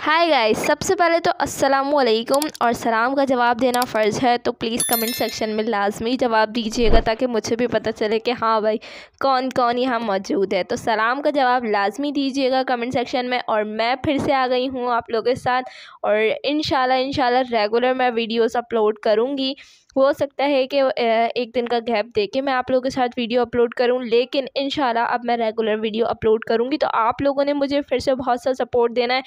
hi guys सबसे पहले तो अस्सलाम वालेकुम और सलाम का जवाब देना फ़र्ज़ है तो प्लीज़ कमेंट सेक्शन में लाजमी जवाब दीजिएगा ताकि मुझे भी पता चले कि हाँ भाई कौन कौन यहाँ मौजूद है तो सलाम का जवाब लाजमी दीजिएगा कमेंट सेक्शन में और मैं फिर से आ गई हूँ आप लोगों के साथ और इन शेगुलर मैं वीडियोज़ अपलोड करूँगी हो सकता है कि एक दिन का गैप दे के मैं आप लोगों के साथ वीडियो अपलोड करूं लेकिन इन अब मैं रेगुलर वीडियो अपलोड करूंगी तो आप लोगों ने मुझे फिर से बहुत सा सपोर्ट देना है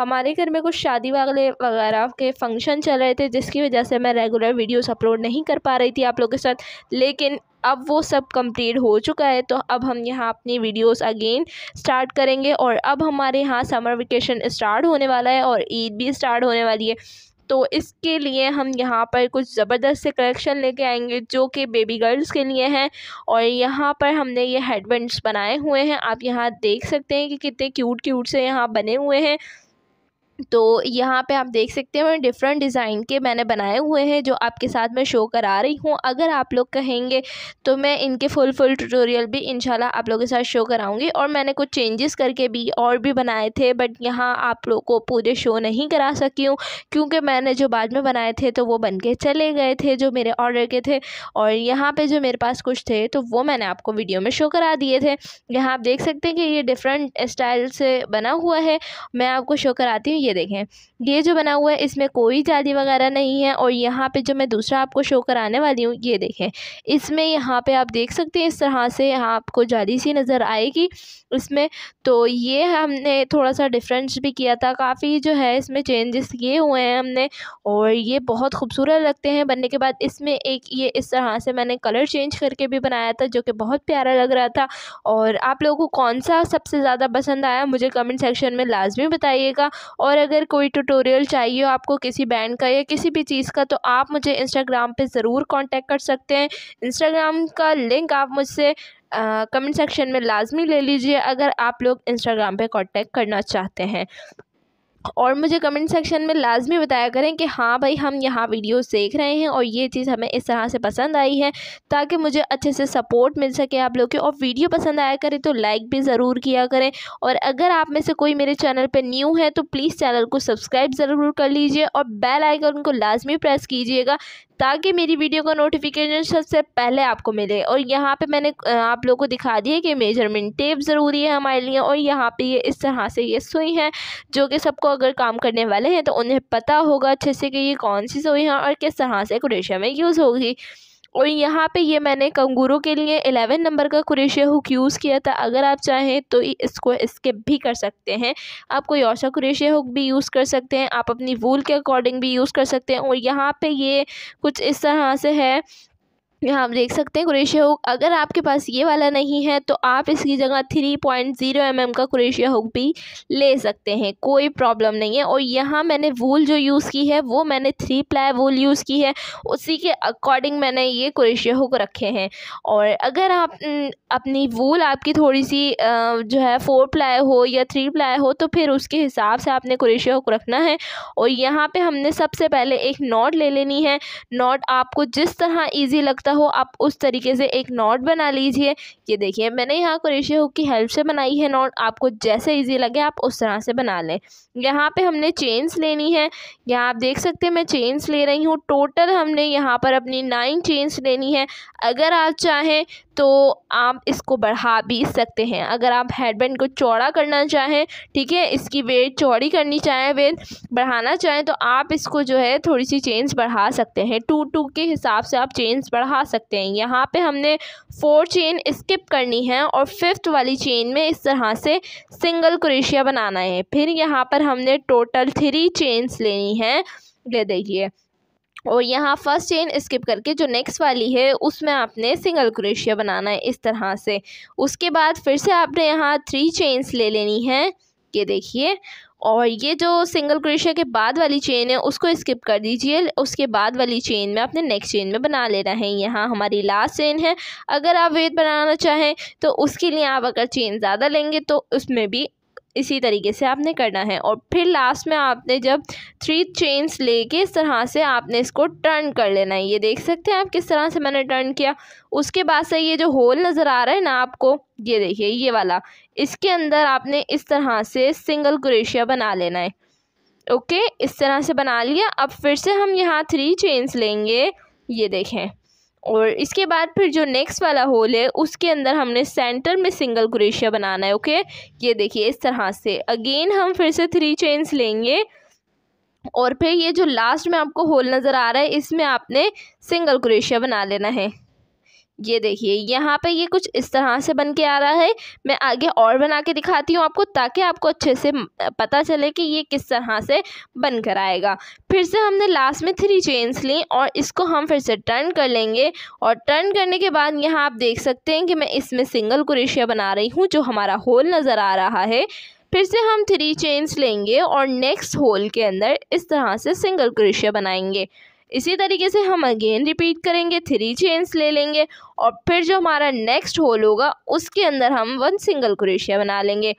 हमारे घर में कुछ शादी वाले वगैरह के फंक्शन चल रहे थे जिसकी वजह से मैं रेगुलर वीडियोस अपलोड नहीं कर पा रही थी आप लोगों के साथ लेकिन अब वो सब कंप्लीट हो चुका है तो अब हम यहाँ अपनी वीडियोस अगेन स्टार्ट करेंगे और अब हमारे यहाँ समर वेकेशन स्टार्ट होने वाला है और ईद भी स्टार्ट होने वाली है तो इसके लिए हम यहाँ पर कुछ ज़बरदस्त से कलेक्शन लेके आएंगे जो कि बेबी गर्ल्स के लिए हैं और यहाँ पर हमने ये हेडबैंड्स बनाए हुए हैं आप यहाँ देख सकते हैं कि कितने क्यूट क्यूट से यहाँ बने हुए हैं तो यहाँ पे आप देख सकते हैं डिफरेंट डिज़ाइन के मैंने बनाए हुए हैं जो आपके साथ मैं शो करा रही हूँ अगर आप लोग कहेंगे तो मैं इनके फुल फुल ट्यूटोरियल भी इंशाल्लाह आप लोगों के साथ शो कराऊँगी और मैंने कुछ चेंजेस करके भी और भी बनाए थे बट यहाँ आप लोग को पूरे शो नहीं करा सकी हूँ क्योंकि मैंने जो बाद में बनाए थे तो वो बन के चले गए थे जो मेरे ऑर्डर के थे और यहाँ पर जो मेरे पास कुछ थे तो वो मैंने आपको वीडियो में शो करा दिए थे यहाँ आप देख सकते हैं कि ये डिफरेंट स्टाइल से बना हुआ है मैं आपको शो कराती हूँ ये देखें ये जो बना हुआ है इसमें कोई जाली वगैरह नहीं है और यहाँ पे जो मैं दूसरा आपको शो कराने वाली हूँ ये देखें इसमें यहाँ पे आप देख सकते हैं इस तरह से आपको जाली सी नज़र आएगी इसमें तो ये हमने थोड़ा सा डिफरेंस भी किया था काफ़ी जो है इसमें चेंजेस किए हुए हैं हमने और ये बहुत खूबसूरत लगते हैं बनने के बाद इसमें एक ये इस तरह से मैंने कलर चेंज करके भी बनाया था जो कि बहुत प्यारा लग रहा था और आप लोगों को कौन सा सबसे ज़्यादा पसंद आया मुझे कमेंट सेक्शन में लाजमी बताइएगा और और अगर कोई ट्यूटोरियल चाहिए आपको किसी बैंड का या किसी भी चीज़ का तो आप मुझे इंस्टाग्राम पे ज़रूर कांटेक्ट कर सकते हैं इंस्टाग्राम का लिंक आप मुझसे कमेंट सेक्शन में लाजमी ले लीजिए अगर आप लोग इंस्टाग्राम पे कांटेक्ट करना चाहते हैं और मुझे कमेंट सेक्शन में लाजमी बताया करें कि हाँ भाई हम यहाँ वीडियोस देख रहे हैं और ये चीज़ हमें इस तरह से पसंद आई है ताकि मुझे अच्छे से सपोर्ट मिल सके आप लोग के और वीडियो पसंद आया करें तो लाइक भी ज़रूर किया करें और अगर आप में से कोई मेरे चैनल पर न्यू है तो प्लीज़ चैनल को सब्सक्राइब ज़रूर कर लीजिए और बेल आइकन को लाजमी प्रेस कीजिएगा ताकि मेरी वीडियो का नोटिफिकेशन सबसे पहले आपको मिले और यहाँ पे मैंने आप लोगों को दिखा दिया कि मेजरमेंट टेप ज़रूरी है हमारे लिए और यहाँ पे ये इस तरह से ये सुई हैं जो कि सबको अगर काम करने वाले हैं तो उन्हें पता होगा अच्छे से कि ये कौन सी सुई हैं और किस तरह से कुरेशिया में यूज़ होगी और यहाँ पे ये मैंने कंगूरों के लिए एलेवन नंबर का कुरेशिया हुक यूज़ किया था अगर आप चाहें तो इसको स्किप भी कर सकते हैं आप कोई और सा कुरेशिया हुक भी यूज़ कर सकते हैं आप अपनी वूल के अकॉर्डिंग भी यूज़ कर सकते हैं और यहाँ पे ये कुछ इस तरह से है यहाँ आप देख सकते हैं क्रेशिया हुक अगर आपके पास ये वाला नहीं है तो आप इसकी जगह थ्री पॉइंट ज़ीरो एम का क्रेशिया हुक भी ले सकते हैं कोई प्रॉब्लम नहीं है और यहाँ मैंने वूल जो यूज़ की है वो मैंने थ्री प्लाई वूल यूज़ की है उसी के अकॉर्डिंग मैंने ये क्रेशिया हुक रखे हैं और अगर आप अपनी वूल आपकी थोड़ी सी जो है फोर प्लाई हो या थ्री प्लाई हो तो फिर उसके हिसाब से आपने क्रेशिया हुक रखना है और यहाँ पर हमने सबसे पहले एक नॉट ले लेनी है नॉट आपको जिस तरह ईजी लगता हो आप उस तरीके से एक नॉट बना लीजिए ये देखिए मैंने यहाँ क्रेशिया हुक की हेल्प से बनाई है नॉट आपको जैसे ईजी लगे आप उस तरह से बना लें यहाँ पे हमने चेन्स लेनी है यहाँ आप देख सकते हैं मैं चेन्स ले रही हूँ टोटल हमने यहाँ पर अपनी नाइन चेन्स लेनी है अगर आप चाहें तो आप इसको बढ़ा भी सकते हैं अगर आप हेडबैंड को चौड़ा करना चाहें ठीक है इसकी वेट चौड़ी करनी चाहें वेट बढ़ाना चाहें तो आप इसको जो है थोड़ी सी चेन्स बढ़ा सकते हैं टू टू के हिसाब से आप चेन्स बढ़ा सकते हैं यहाँ पे हमने फोर चेन स्किप करनी है और फिफ्थ वाली चेन में इस तरह से सिंगल क्रेशिया बनाना है फिर यहाँ पर हमने टोटल थ्री चेन्स लेनी है ले देखिए और यहाँ फर्स्ट चेन स्किप करके जो नेक्स्ट वाली है उसमें आपने सिंगल क्रोशिया बनाना है इस तरह से उसके बाद फिर से आपने यहाँ थ्री चेन्स ले लेनी है ये देखिए और ये जो सिंगल क्रोशिया के बाद वाली चेन है उसको स्किप कर दीजिए उसके बाद वाली चेन में आपने नेक्स्ट चेन में बना लेना है यहाँ हमारी लास्ट चेन है अगर आप वेट बनाना चाहें तो उसके लिए आप अगर चेन ज़्यादा लेंगे तो उसमें भी इसी तरीके से आपने करना है और फिर लास्ट में आपने जब थ्री चेन्स लेके इस तरह से आपने इसको टर्न कर लेना है ये देख सकते हैं आप किस तरह से मैंने टर्न किया उसके बाद से ये जो होल नज़र आ रहा है ना आपको ये देखिए ये वाला इसके अंदर आपने इस तरह से सिंगल क्रेशिया बना लेना है ओके इस तरह से बना लिया अब फिर से हम यहाँ थ्री चेन्स लेंगे ये देखें और इसके बाद फिर जो नेक्स्ट वाला होल है उसके अंदर हमने सेंटर में सिंगल क्रेशिया बनाना है ओके ये देखिए इस तरह से अगेन हम फिर से थ्री चेन्स लेंगे और फिर ये जो लास्ट में आपको होल नज़र आ रहा है इसमें आपने सिंगल क्रेशिया बना लेना है ये देखिए यहाँ पे ये कुछ इस तरह से बन के आ रहा है मैं आगे और बना के दिखाती हूँ आपको ताकि आपको अच्छे से पता चले कि ये किस तरह से बन कर आएगा फिर से हमने लास्ट में थ्री चेन्स ली और इसको हम फिर से टर्न कर लेंगे और टर्न करने के बाद यहाँ आप देख सकते हैं कि मैं इसमें सिंगल कुरेशिया बना रही हूँ जो हमारा होल नज़र आ रहा है फिर से हम थ्री चेन्स लेंगे और नेक्स्ट होल के अंदर इस तरह से सिंगल क्रेशिया बनाएंगे इसी तरीके से हम अगेन रिपीट करेंगे थ्री चेन्स ले लेंगे और फिर जो हमारा नेक्स्ट होल होगा उसके अंदर हम वन सिंगल क्रोशिया बना लेंगे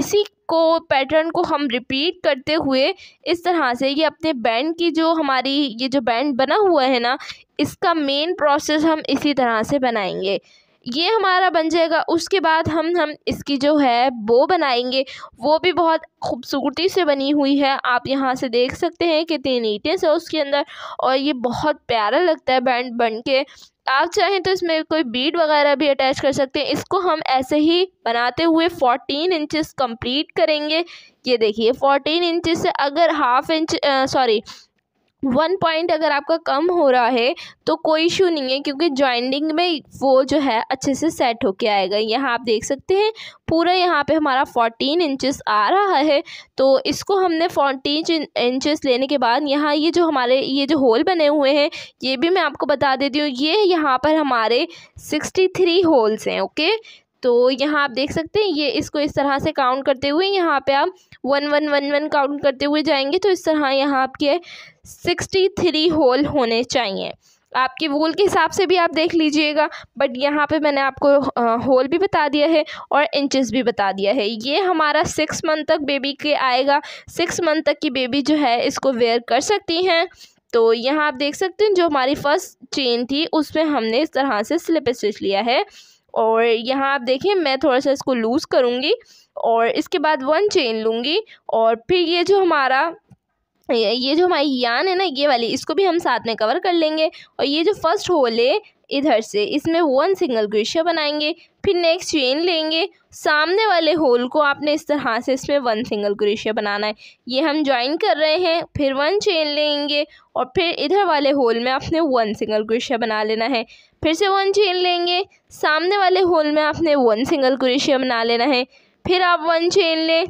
इसी को पैटर्न को हम रिपीट करते हुए इस तरह से ये अपने बैंड की जो हमारी ये जो बैंड बना हुआ है ना इसका मेन प्रोसेस हम इसी तरह से बनाएंगे ये हमारा बन जाएगा उसके बाद हम हम इसकी जो है बो बनाएंगे वो भी बहुत खूबसूरती से बनी हुई है आप यहाँ से देख सकते हैं कितनी नीटनेस से उसके अंदर और ये बहुत प्यारा लगता है बैंड बन के आप चाहें तो इसमें कोई बीड वगैरह भी अटैच कर सकते हैं इसको हम ऐसे ही बनाते हुए फोर्टीन इंचेस कंप्लीट करेंगे ये देखिए फोर्टीन इंचेस से अगर half inch sorry one point अगर आपका कम हो रहा है तो कोई इशू नहीं है क्योंकि ज्वाइनिंग में वो जो है अच्छे से सेट होके आएगा यहाँ आप देख सकते हैं पूरा यहाँ पे हमारा फोर्टीन इंचेस आ रहा है तो इसको हमने फोर्टीन इंचेस लेने के बाद यहाँ ये जो हमारे ये जो होल बने हुए हैं ये भी मैं आपको बता देती हूँ ये यहाँ पर हमारे सिक्सटी थ्री होल्स हैं ओके तो यहाँ आप देख सकते हैं ये इसको इस तरह से काउंट करते हुए यहाँ पे आप one one one one count करते हुए जाएंगे तो इस तरह यहाँ आपके सिक्सटी थ्री होल होने चाहिए आपके वूल के हिसाब से भी आप देख लीजिएगा बट यहाँ पे मैंने आपको होल भी बता दिया है और इंचेस भी बता दिया है ये हमारा सिक्स मंथ तक बेबी के आएगा सिक्स मंथ तक की बेबी जो है इसको वेयर कर सकती हैं तो यहाँ आप देख सकते हैं जो हमारी फ़र्स्ट चेन थी उसमें हमने इस तरह से स्लिप स्टिच लिया है और यहाँ आप देखें मैं थोड़ा सा इसको लूज़ करूँगी और इसके बाद वन चेन लूँगी और फिर ये जो हमारा ये जो हमारी यान है ना ये वाली इसको भी हम साथ में कवर कर लेंगे और ये जो फर्स्ट होल है इधर से इसमें वन सिंगल क्रोशिया बनाएंगे फिर नेक्स्ट चेन लेंगे सामने वाले होल को आपने इस तरह से इसमें वन सिंगल क्रोशिया बनाना है ये हम ज्वाइन कर रहे हैं फिर वन चेन लेंगे और फिर इधर वाले होल में आपने वन सिंगल क्रोशिया बना लेना है फिर से वन चेन लेंगे सामने वाले होल में आपने वन सिंगल क्रोशिया बना लेना है फिर आप वन चेन लें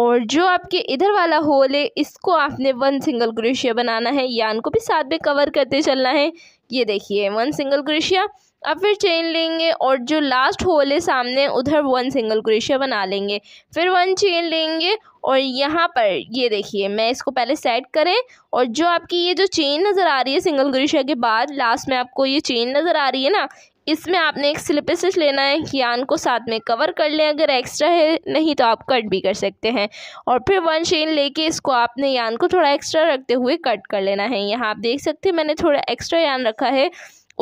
और जो आपके इधर वाला होल है इसको आपने वन सिंगल क्रोशिया बनाना है यान को भी साथ में कवर करते चलना है ये देखिए वन सिंगल क्रोशिया अब फिर चेन लेंगे और जो लास्ट होल है सामने उधर वन सिंगल क्रोशिया बना लेंगे फिर वन चेन लेंगे और यहाँ पर ये देखिए मैं इसको पहले सेट करें और जो आपकी ये जो चेन नज़र आ रही है सिंगल क्रोशिया के बाद लास्ट में आपको ये चेन नज़र आ रही है ना इसमें आपने एक स्लिप स्टिच लेना है कि आन को साथ में कवर कर लें अगर एक्स्ट्रा है नहीं तो आप कट भी कर सकते हैं और फिर वन शेन लेके इसको आपने यान को थोड़ा एक्स्ट्रा रखते हुए कट कर लेना है यहाँ आप देख सकते हैं मैंने थोड़ा एक्स्ट्रा यान रखा है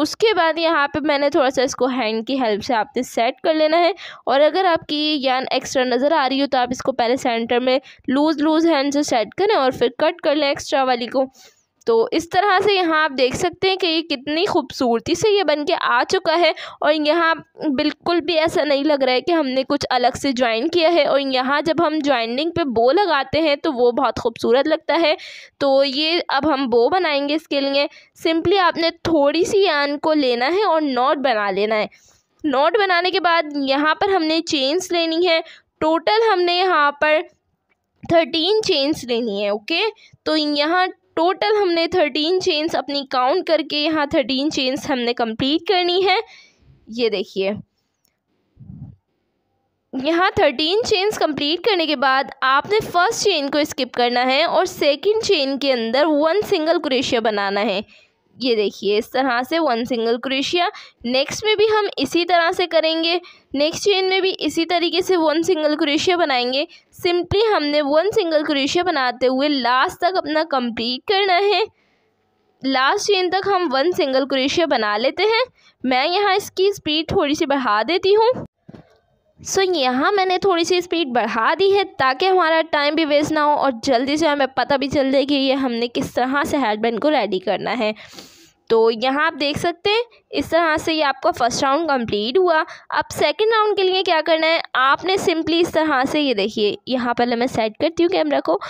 उसके बाद यहाँ पे मैंने थोड़ा सा इसको हैंड की हेल्प से आपने सेट कर लेना है और अगर आपकी यान एक्स्ट्रा नज़र आ रही हो तो आप इसको पहले सेंटर में लूज़ लूज़ हैंड से सेट करें और फिर कट कर लें एक्स्ट्रा वाली को तो इस तरह से यहाँ आप देख सकते हैं कि ये कितनी खूबसूरती से ये बन के आ चुका है और यहाँ बिल्कुल भी ऐसा नहीं लग रहा है कि हमने कुछ अलग से ज्वाइन किया है और यहाँ जब हम ज्वाइनिंग पे बो लगाते हैं तो वो बहुत खूबसूरत लगता है तो ये अब हम बो बनाएंगे इसके लिए सिंपली आपने थोड़ी सी यान को लेना है और नोट बना लेना है नोट बनाने के बाद यहाँ पर हमने चेंस लेनी है टोटल हमने यहाँ पर थर्टीन चेन्स लेनी है ओके तो यहाँ टोटल हमने थर्टीन चेन्स अपनी काउंट करके यहाँ थर्टीन चेन्स हमने कंप्लीट करनी है ये देखिए यहाँ थर्टीन चेन्स कंप्लीट करने के बाद आपने फर्स्ट चेन को स्किप करना है और सेकंड चेन के अंदर वन सिंगल क्रेशिया बनाना है ये देखिए इस तरह से वन सिंगल क्रोशिया नेक्स्ट में भी हम इसी तरह से करेंगे नेक्स्ट चेन में भी इसी तरीके से वन सिंगल क्रोशिया बनाएंगे सिंपली हमने वन सिंगल क्रोशिया बनाते हुए लास्ट तक अपना कंप्लीट करना है लास्ट चेन तक हम वन सिंगल क्रोशिया बना लेते हैं मैं यहाँ इसकी स्पीड थोड़ी सी बढ़ा देती हूँ सो so, यहाँ मैंने थोड़ी सी स्पीड बढ़ा दी है ताकि हमारा टाइम भी वेस्ट ना हो और जल्दी से हमें पता भी चल जाए कि ये हमने किस तरह से हेडबैंड को रेडी करना है तो यहाँ आप देख सकते हैं इस तरह से ये आपका फर्स्ट राउंड कंप्लीट हुआ अब सेकंड राउंड के लिए क्या करना है आपने सिंपली इस तरह से ये देखिए यहाँ पहले मैं सेट करती हूँ कैमरा को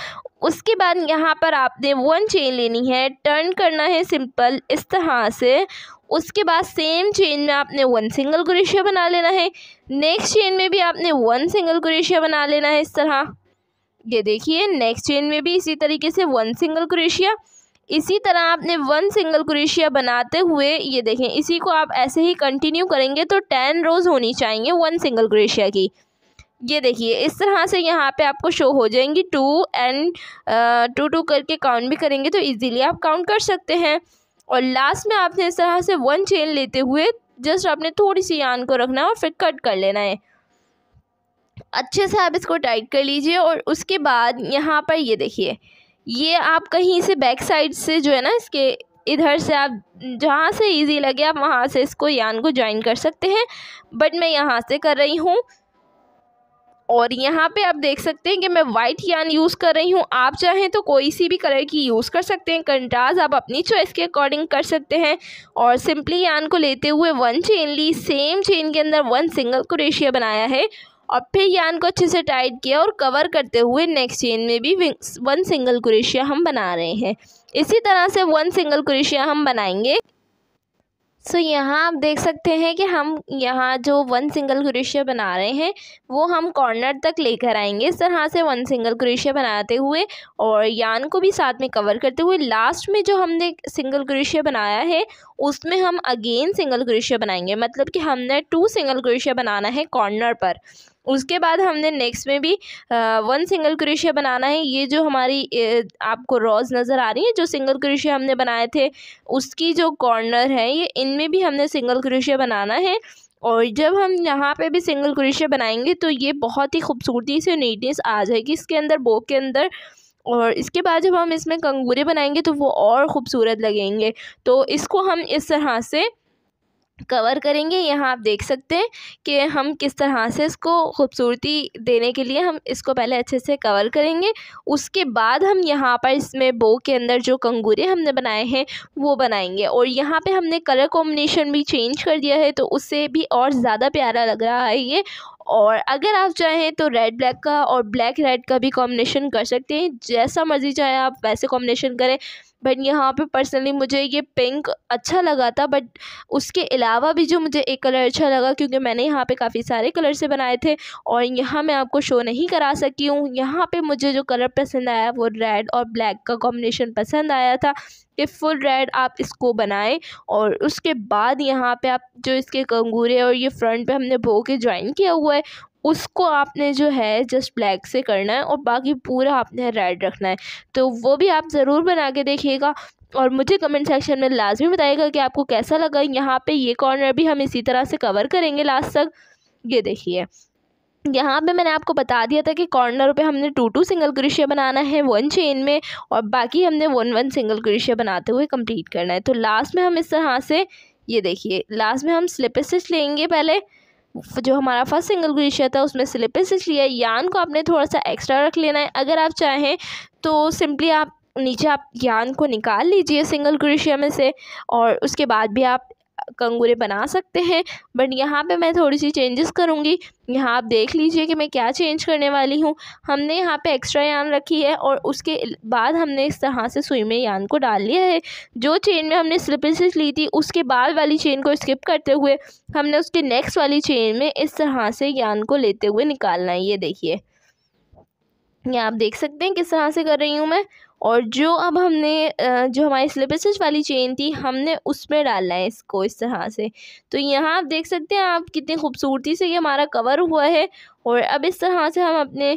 उसके बाद यहाँ पर आपने वन चेन लेनी है टर्न करना है सिंपल इस तरह से उसके बाद सेम चेन में आपने वन सिंगल क्रोशिया बना लेना है नेक्स्ट चेन में भी आपने वन सिंगल क्रोशिया बना लेना है इस तरह ये देखिए नेक्स्ट चेन में भी इसी तरीके से वन सिंगल क्रोशिया इसी तरह आपने वन सिंगल क्रोशिया बनाते हुए ये देखें इसी को आप ऐसे ही कंटिन्यू करेंगे तो टेन रोज़ होनी चाहिए वन सिंगल क्रोशिया की ये देखिए इस तरह से यहाँ पे आपको शो हो जाएंगी टू एंड टू टू करके काउंट भी करेंगे तो इजीली आप काउंट कर सकते हैं और लास्ट में आपने इस तरह से वन चेन लेते हुए जस्ट आपने थोड़ी सी यान को रखना है और फिर कट कर लेना है अच्छे से आप इसको टाइट कर लीजिए और उसके बाद यहाँ पर ये देखिए ये आप कहीं से बैक साइड से जो है ना इसके इधर से आप जहाँ से इजी लगे आप वहाँ से इसको यान को ज्वाइन कर सकते हैं बट मैं यहाँ से कर रही हूँ और यहाँ पे आप देख सकते हैं कि मैं वाइट यान यूज़ कर रही हूँ आप चाहें तो कोई सी भी कलर की यूज़ कर सकते हैं कंटाज आप अपनी चॉइस के अकॉर्डिंग कर सकते हैं और सिंपली यान को लेते हुए वन चेन ली सेम चेन के अंदर वन सिंगल क्रोशिया बनाया है और फिर यान को अच्छे से टाइट किया और कवर करते हुए नेक्स्ट चेन में भी वन सिंगल क्रेशिया हम बना रहे हैं इसी तरह से वन सिंगल क्रेशिया हम बनाएंगे सो so, यहाँ आप देख सकते हैं कि हम यहाँ जो वन सिंगल क्रेशिया बना रहे हैं वो हम कॉर्नर तक लेकर आएंगे इस तरह से वन सिंगल क्रेशिया बनाते हुए और यान को भी साथ में कवर करते हुए लास्ट में जो हमने सिंगल क्रेशिया बनाया है उसमें हम अगेन सिंगल क्रेशिया बनाएंगे मतलब कि हमने टू सिंगल क्रेशिया बनाना है कॉर्नर पर उसके बाद हमने नेक्स्ट में भी वन सिंगल क्रोशिया बनाना है ये जो हमारी आपको रोज़ नज़र आ रही है जो सिंगल क्रोशिया हमने बनाए थे उसकी जो कॉर्नर है ये इनमें भी हमने सिंगल क्रोशिया बनाना है और जब हम यहाँ पे भी सिंगल क्रोशिया बनाएंगे तो ये बहुत ही खूबसूरती से नीटनेस आ जाएगी इसके अंदर बो के अंदर और इसके बाद जब हम इसमें कंगूरे बनाएंगे तो वो और ख़ूबसूरत लगेंगे तो इसको हम इस तरह से कवर करेंगे यहाँ आप देख सकते हैं कि हम किस तरह से इसको खूबसूरती देने के लिए हम इसको पहले अच्छे से कवर करेंगे उसके बाद हम यहाँ पर इसमें बो के अंदर जो कंगूरे हमने बनाए हैं वो बनाएंगे और यहाँ पे हमने कलर कॉम्बिनेशन भी चेंज कर दिया है तो उससे भी और ज़्यादा प्यारा लग रहा है ये और अगर आप चाहें तो रेड ब्लैक का और ब्लैक रेड का भी कॉम्बिनेशन कर सकते हैं जैसा मर्ज़ी चाहे आप वैसे कॉम्बिनेशन करें बट यहाँ पे पर्सनली मुझे ये पिंक अच्छा लगा था बट उसके अलावा भी जो मुझे एक कलर अच्छा लगा क्योंकि मैंने यहाँ पे काफ़ी सारे कलर से बनाए थे और यहाँ मैं आपको शो नहीं करा सकी हूँ यहाँ पे मुझे जो कलर पसंद आया वो रेड और ब्लैक का कॉम्बिनेशन पसंद आया था कि फुल रेड आप इसको बनाएं और उसके बाद यहाँ पे आप जो इसके कंगूरे और ये फ्रंट पे हमने बो के ज्वाइन किया हुआ है उसको आपने जो है जस्ट ब्लैक से करना है और बाकी पूरा आपने रेड रखना है तो वो भी आप ज़रूर बना के देखिएगा और मुझे कमेंट सेक्शन में लाजमी बताइएगा कि आपको कैसा लगा यहाँ पे ये कॉर्नर भी हम इसी तरह से कवर करेंगे लास्ट तक ये देखिए यहाँ पे मैंने आपको बता दिया था कि कॉर्नर पे हमने टू टू सिंगल क्रोशिया बनाना है वन चेन में और बाकी हमने वन वन सिंगल क्रोशिया बनाते हुए कम्प्लीट करना है तो लास्ट में हम इस तरह से ये देखिए लास्ट में हम स्लिप स्टिच लेंगे पहले जो हमारा फर्स्ट सिंगल क्रेशिया था उसमें स्लिपेस इसलिए यान को आपने थोड़ा सा एक्स्ट्रा रख लेना है अगर आप चाहें तो सिंपली आप नीचे आप यान को निकाल लीजिए सिंगल क्रेशिया में से और उसके बाद भी आप कंगूरे बना सकते हैं बट यहाँ पे मैं थोड़ी सी चेंजेस करूँगी यहाँ आप देख लीजिए कि मैं क्या चेंज करने वाली हूँ हमने यहाँ पे एक्स्ट्रा यान रखी है और उसके बाद हमने इस तरह से सुई में यान को डाल लिया है जो चेन में हमने स्लिपेसिस ली थी उसके बाद वाली चेन को स्किप करते हुए हमने उसके नेक्स्ट वाली चेन में इस तरह से यान को लेते हुए निकालना है ये देखिए यहाँ आप देख सकते हैं किस तरह से कर रही हूँ मैं और जो अब हमने जो हमारी स्लिपेसेस वाली चेन थी हमने उसमें डालना है इसको इस तरह से तो यहाँ आप देख सकते हैं आप कितनी खूबसूरती से ये हमारा कवर हुआ है और अब इस तरह से हम अपने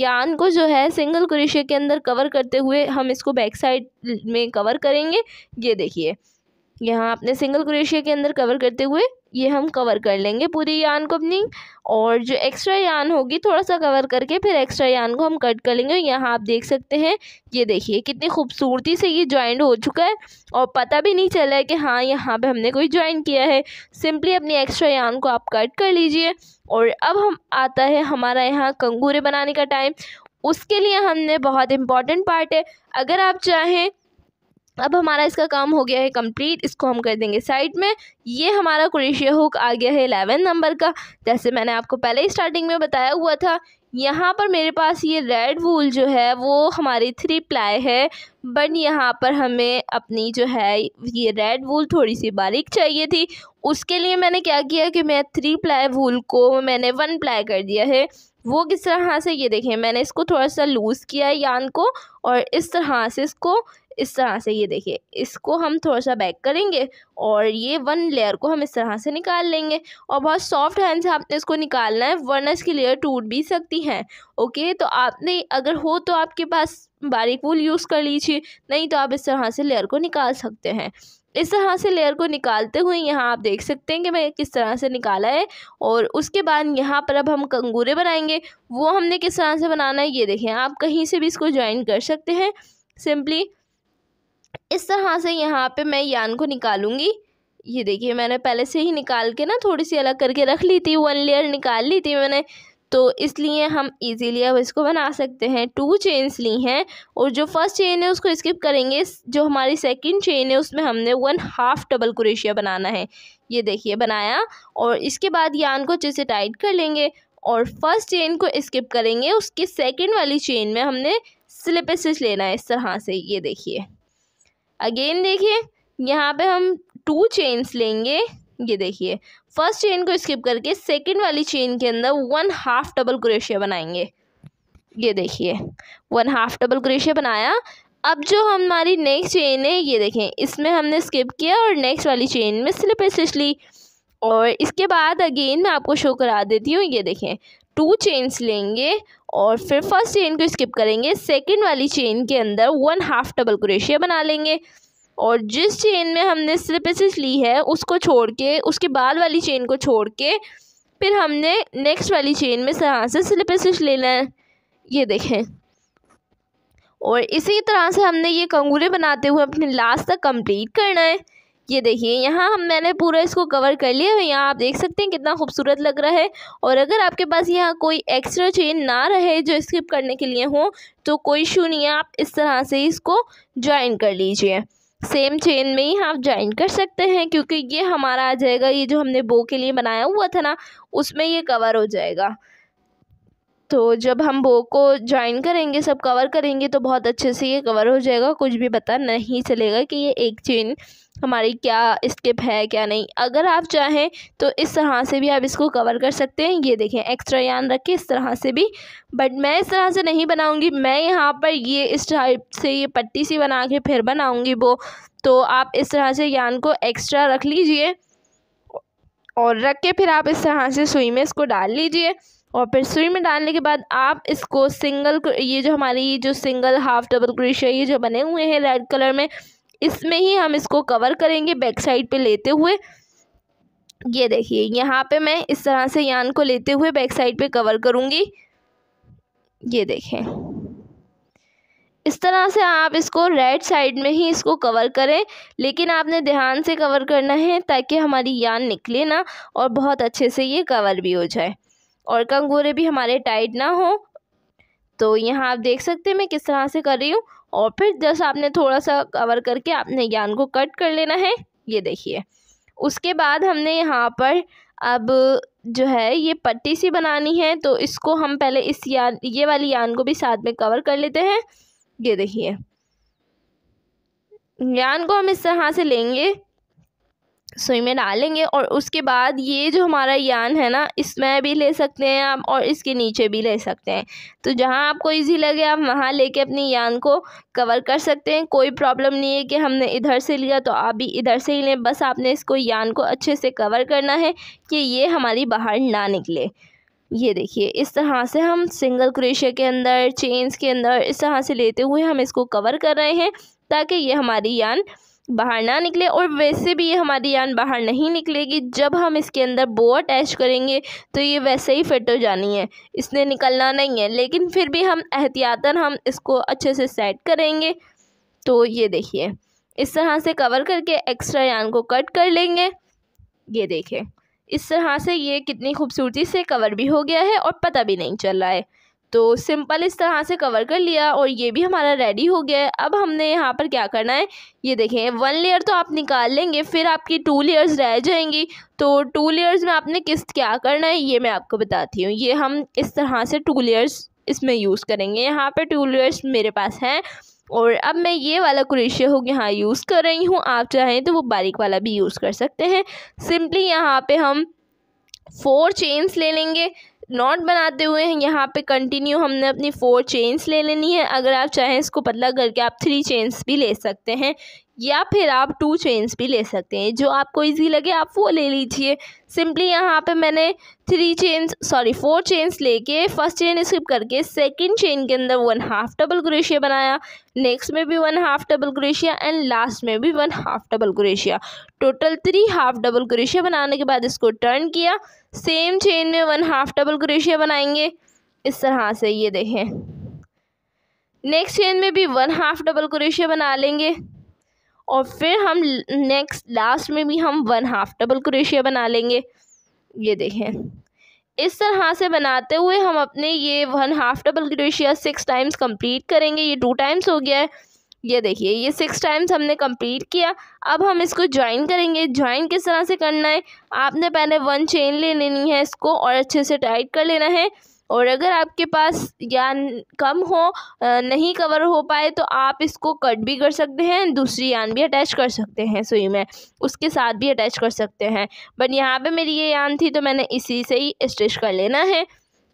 यान को जो है सिंगल क्रोशिया के अंदर कवर करते हुए हम इसको बैक साइड में कवर करेंगे ये देखिए यहाँ आपने सिंगल क्रोशिया के अंदर कवर करते हुए ये हम कवर कर लेंगे पूरी यान को अपनी और जो एक्स्ट्रा यान होगी थोड़ा सा कवर करके फिर एक्स्ट्रा यान को हम कट कर लेंगे यहाँ आप देख सकते हैं ये देखिए कितनी खूबसूरती से ये ज्वाइंट हो चुका है और पता भी नहीं चला है कि हाँ यहाँ पे हमने कोई ज्वाइन किया है सिंपली अपनी एक्स्ट्रा यान को आप कट कर लीजिए और अब हम आता है हमारा यहाँ कंगूरे बनाने का टाइम उसके लिए हमने बहुत इम्पॉर्टेंट पार्ट है अगर आप चाहें अब हमारा इसका काम हो गया है कंप्लीट इसको हम कर देंगे साइड में ये हमारा क्रेशिया हुक आ गया है एलेवन नंबर का जैसे मैंने आपको पहले ही स्टार्टिंग में बताया हुआ था यहाँ पर मेरे पास ये रेड वूल जो है वो हमारी थ्री प्लाई है बट यहाँ पर हमें अपनी जो है ये रेड वूल थोड़ी सी बारीक चाहिए थी उसके लिए मैंने क्या किया कि मैं थ्री प्लाई वूल को मैंने वन प्लाई कर दिया है वो किस तरह से ये देखें मैंने इसको थोड़ा सा लूज़ किया है यान को और इस तरह से इसको इस तरह से ये देखिए इसको हम थोड़ा सा बैक करेंगे और ये वन लेयर को हम इस तरह से निकाल लेंगे और बहुत सॉफ्ट हैंड से आपने इसको निकालना है वरना इसकी लेयर टूट भी सकती हैं ओके तो आपने अगर हो तो आपके पास बारीक वूल यूज़ कर लीजिए नहीं तो आप इस तरह से लेयर को निकाल सकते हैं इस तरह से लेयर को निकालते हुए यहाँ आप देख सकते हैं कि मैं किस तरह से निकाला है और उसके बाद यहाँ पर अब हम कंगूरे बनाएंगे वो हमने किस तरह से बनाना है ये देखें आप कहीं से भी इसको ज्वाइन कर सकते हैं सिंपली इस तरह से यहाँ पे मैं यान को निकालूंगी ये देखिए मैंने पहले से ही निकाल के ना थोड़ी सी अलग करके रख ली थी वन लेयर निकाल ली थी मैंने तो इसलिए हम इजीली अब इसको बना सकते हैं टू चेन्स ली हैं और जो फर्स्ट चेन है उसको स्किप करेंगे जो हमारी सेकंड चेन है उसमें हमने वन हाफ़ डबल क्रेशिया बनाना है ये देखिए बनाया और इसके बाद यान को अच्छे से टाइट कर लेंगे और फर्स्ट चेन को स्किप करेंगे उसके सेकंड वाली चेन में हमने स्लिप स्टिच लेना है इस तरह से ये देखिए अगेन देखिए यहाँ पे हम टू चेन्स लेंगे ये देखिए फर्स्ट चेन को स्किप करके सेकंड वाली चेन के अंदर वन हाफ डबल क्रेशिया बनाएंगे ये देखिए वन हाफ डबल क्रेशिया बनाया अब जो हमारी नेक्स्ट चेन है ये देखें इसमें हमने स्किप किया और नेक्स्ट वाली चेन में स्लिप स्टिच ली और इसके बाद अगेन मैं आपको शो करा देती हूँ ये देखें टू चेन्स लेंगे और फिर फर्स्ट चेन को स्किप करेंगे सेकंड वाली चेन के अंदर वन हाफ डबल क्रोशिया बना लेंगे और जिस चेन में हमने स्लिपेसेस ली है उसको छोड़ के उसके बाद वाली चेन को छोड़ के फिर हमने नेक्स्ट वाली चेन में यहाँ से स्लिपेसेस लेना है ये देखें और इसी तरह से हमने ये कंगूरे बनाते हुए अपने लास्ट तक कंप्लीट करना है ये देखिए यहाँ हम मैंने पूरा इसको कवर कर लिया है यहाँ आप देख सकते हैं कितना खूबसूरत लग रहा है और अगर आपके पास यहाँ कोई एक्स्ट्रा चेन ना रहे जो स्किप करने के लिए हो तो कोई इशू नहीं है आप इस तरह से इसको ज्वाइन कर लीजिए सेम चेन में ही आप ज्वाइन कर सकते हैं क्योंकि ये हमारा आ जाएगा ये जो हमने बो के लिए बनाया हुआ था ना उसमें ये कवर हो जाएगा तो जब हम बो को ज्वाइन करेंगे सब कवर करेंगे तो बहुत अच्छे से ये कवर हो जाएगा कुछ भी पता नहीं चलेगा कि ये एक चेन हमारी क्या स्किप है क्या नहीं अगर आप चाहें तो इस तरह से भी आप इसको कवर कर सकते हैं ये देखें एक्स्ट्रा यान रख के इस तरह से भी बट मैं इस तरह से नहीं बनाऊंगी मैं यहाँ पर ये इस टाइप से ये पट्टी सी बना के फिर बनाऊंगी वो तो आप इस तरह से यान को एक्स्ट्रा रख लीजिए और रख के फिर आप इस तरह से सुई में इसको डाल लीजिए और फिर सुई में डालने के बाद आप इसको सिंगल ये जो हमारी जो सिंगल हाफ डबल क्रोशिया ये जो बने हुए हैं रेड कलर में इसमें ही हम इसको कवर करेंगे बैक साइड पे लेते हुए ये देखिए यहाँ पे मैं इस तरह से यान को लेते हुए बैक साइड पे कवर करूँगी ये देखें इस तरह से आप इसको रेड साइड में ही इसको कवर करें लेकिन आपने ध्यान से कवर करना है ताकि हमारी यान निकले ना और बहुत अच्छे से ये कवर भी हो जाए और कंगूरे भी हमारे टाइट ना हो तो यहाँ आप देख सकते हैं मैं किस तरह से कर रही हूँ और फिर जस्ट आपने थोड़ा सा कवर करके आपने यान को कट कर लेना है ये देखिए उसके बाद हमने यहाँ पर अब जो है ये पट्टी सी बनानी है तो इसको हम पहले इस यान ये वाली यान को भी साथ में कवर कर लेते हैं ये देखिए यान को हम इस तरह से लेंगे सुई में डालेंगे और उसके बाद ये जो हमारा यान है ना इसमें भी ले सकते हैं आप और इसके नीचे भी ले सकते हैं तो जहाँ आपको इजी लगे आप वहाँ लेके अपनी यान को कवर कर सकते हैं कोई प्रॉब्लम नहीं है कि हमने इधर से लिया तो आप भी इधर से ही लें बस आपने इसको यान को अच्छे से कवर करना है कि ये हमारी बाहर ना निकले ये देखिए इस तरह से हम सिंगल क्रेशिया के अंदर चेन्स के अंदर इस तरह से लेते हुए हम इसको कवर कर रहे हैं ताकि ये हमारी यान बाहर ना निकले और वैसे भी ये हमारी यान बाहर नहीं निकलेगी जब हम इसके अंदर बो अटैच करेंगे तो ये वैसे ही फिट हो जानी है इसने निकलना नहीं है लेकिन फिर भी हम एहतियातन हम इसको अच्छे से सेट करेंगे तो ये देखिए इस तरह से कवर करके एक्स्ट्रा यान को कट कर लेंगे ये देखें इस तरह से ये कितनी खूबसूरती से कवर भी हो गया है और पता भी नहीं चल रहा है तो सिंपल इस तरह से कवर कर लिया और ये भी हमारा रेडी हो गया है अब हमने यहाँ पर क्या करना है ये देखें वन लेयर तो आप निकाल लेंगे फिर आपकी टू लेयर्स रह जाएंगी तो टू लेयर्स में आपने किस क्या करना है ये मैं आपको बताती हूँ ये हम इस तरह से टू लेयर्स इसमें यूज़ करेंगे यहाँ पर टू लेयर्स मेरे पास हैं और अब मैं ये वाला क्रेशिया हुक यहाँ यूज़ कर रही हूँ आप चाहें तो वो बारीक वाला भी यूज़ कर सकते हैं सिंपली यहाँ पे हम फोर चेन्स ले लेंगे नॉट बनाते हुए यहाँ पे कंटिन्यू हमने अपनी फ़ोर चेन्स ले लेनी है अगर आप चाहें इसको पतला करके आप थ्री चेन्स भी ले सकते हैं या फिर आप टू चेन्स भी ले सकते हैं जो आपको इजी लगे आप वो ले लीजिए सिंपली यहाँ पे मैंने three chains sorry four chains लेके फर्स्ट चेन स्किप करके सेकंड चेन के अंदर वन हाफ डबल क्रेशिया बनाया नेक्स्ट में भी one half double crochet and last में भी one half double crochet total three half double crochet बनाने के बाद इसको टर्न किया सेम चेन में वन हाफ डबल क्रेशिया बनाएंगे इस तरह से ये देखें नेक्स्ट चेन में भी वन हाफ डबल क्रेशिया बना लेंगे और फिर हम नेक्स्ट लास्ट में भी हम वन हाफ डबल क्रोशिया बना लेंगे ये देखें इस तरह से बनाते हुए हम अपने ये one half double crochet six times complete करेंगे ये टू टाइम्स हो गया है ये देखिए ये सिक्स टाइम्स हमने कंप्लीट किया अब हम इसको ज्वाइन करेंगे ज्वाइन किस तरह से करना है आपने पहले वन चेन ले लेनी है इसको और अच्छे से टाइट कर लेना है और अगर आपके पास यान कम हो नहीं कवर हो पाए तो आप इसको कट भी कर सकते हैं दूसरी यान भी अटैच कर सकते हैं सुई में उसके साथ भी अटैच कर सकते हैं बट यहाँ पे मेरी ये यान थी तो मैंने इसी से ही स्टिच कर लेना है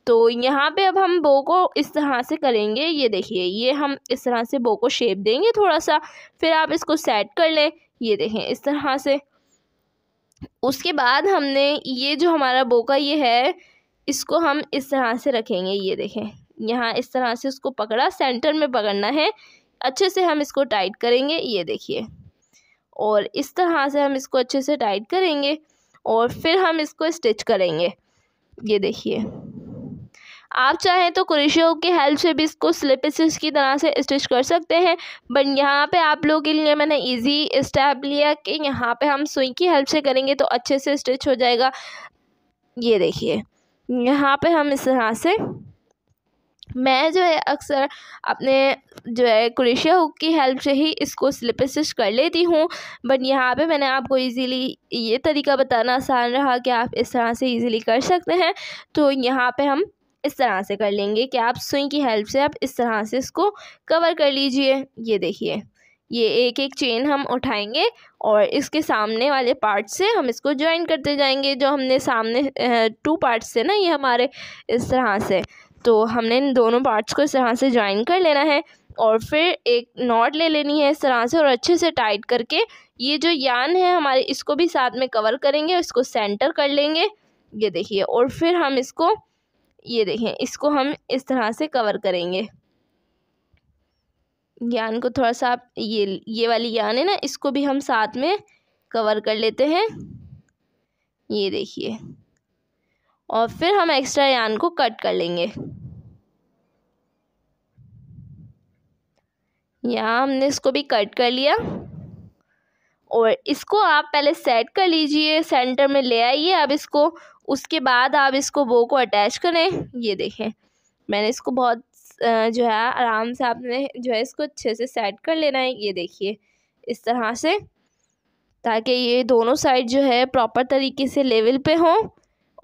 तो यहाँ पे अब हम बो को इस तरह से करेंगे ये देखिए ये हम इस तरह से बो को शेप देंगे थोड़ा सा फिर आप इसको सेट कर लें ये देखें इस तरह से उसके बाद हमने ये जो हमारा बो का ये है इसको हम इस तरह से रखेंगे ये देखें यहाँ इस तरह से उसको पकड़ा सेंटर में पकड़ना है अच्छे से हम इसको टाइट करेंगे ये देखिए और इस तरह से हम इसको अच्छे से टाइट करेंगे और फिर हम इसको स्टिच करेंगे ये देखिए आप चाहें तो कुरेशियो की हेल्प से भी इसको स्लिप स्टिच की तरह से स्टिच कर सकते हैं बट यहाँ पे आप लोगों के लिए मैंने इजी स्टेप लिया कि यहाँ पे हम सुई की हेल्प से करेंगे तो अच्छे से स्टिच हो जाएगा ये देखिए यहाँ पे हम इस तरह से मैं जो है अक्सर अपने जो है क्रेशिया हुक की हेल्प से ही इसको स्लिप स्टिच कर लेती हूँ बट यहाँ पे मैंने आपको इजीली ये तरीका बताना आसान रहा कि आप इस तरह से इजीली कर सकते हैं तो यहाँ पे हम इस तरह से कर लेंगे कि आप सुई की हेल्प से आप इस तरह से इसको कवर कर लीजिए ये देखिए ये एक एक चेन हम उठाएंगे और इसके सामने वाले पार्ट से हम इसको ज्वाइन करते जाएंगे जो हमने सामने टू पार्ट्स से ना ये हमारे इस तरह से तो हमने इन दोनों पार्ट्स को इस तरह से ज्वाइन कर लेना है और फिर एक नॉट ले लेनी है इस तरह से और अच्छे से टाइट करके ये जो यान है हमारे इसको भी साथ में कवर करेंगे इसको सेंटर कर लेंगे ये देखिए और फिर हम इसको ये देखें इसको हम इस तरह से कवर करेंगे ज्ञान को थोड़ा सा आप ये ये वाली ज्ञान है ना इसको भी हम साथ में कवर कर लेते हैं ये देखिए और फिर हम एक्स्ट्रा ज्ञान को कट कर लेंगे यहाँ हमने इसको भी कट कर लिया और इसको आप पहले सेट कर लीजिए सेंटर में ले आइए अब इसको उसके बाद आप इसको बो को अटैच करें ये देखें मैंने इसको बहुत जो है आराम से आपने जो है इसको अच्छे से सेट कर लेना है ये देखिए इस तरह से ताकि ये दोनों साइड जो है प्रॉपर तरीके से लेवल पे हों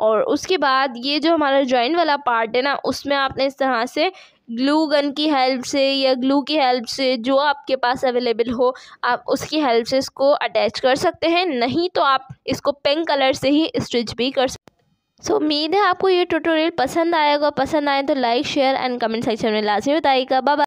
और उसके बाद ये जो हमारा जॉइंट वाला पार्ट है ना उसमें आपने इस तरह से ग्लू गन की हेल्प से या ग्लू की हेल्प से जो आपके पास अवेलेबल हो आप उसकी हेल्प से इसको अटैच कर सकते हैं नहीं तो आप इसको पिंक कलर से ही स्टिच भी कर सकते सो उम्मीद है आपको ये ट्यूटोरियल पसंद आएगा पसंद आए तो like share and comment section में लाजमी बताइएगा बाबा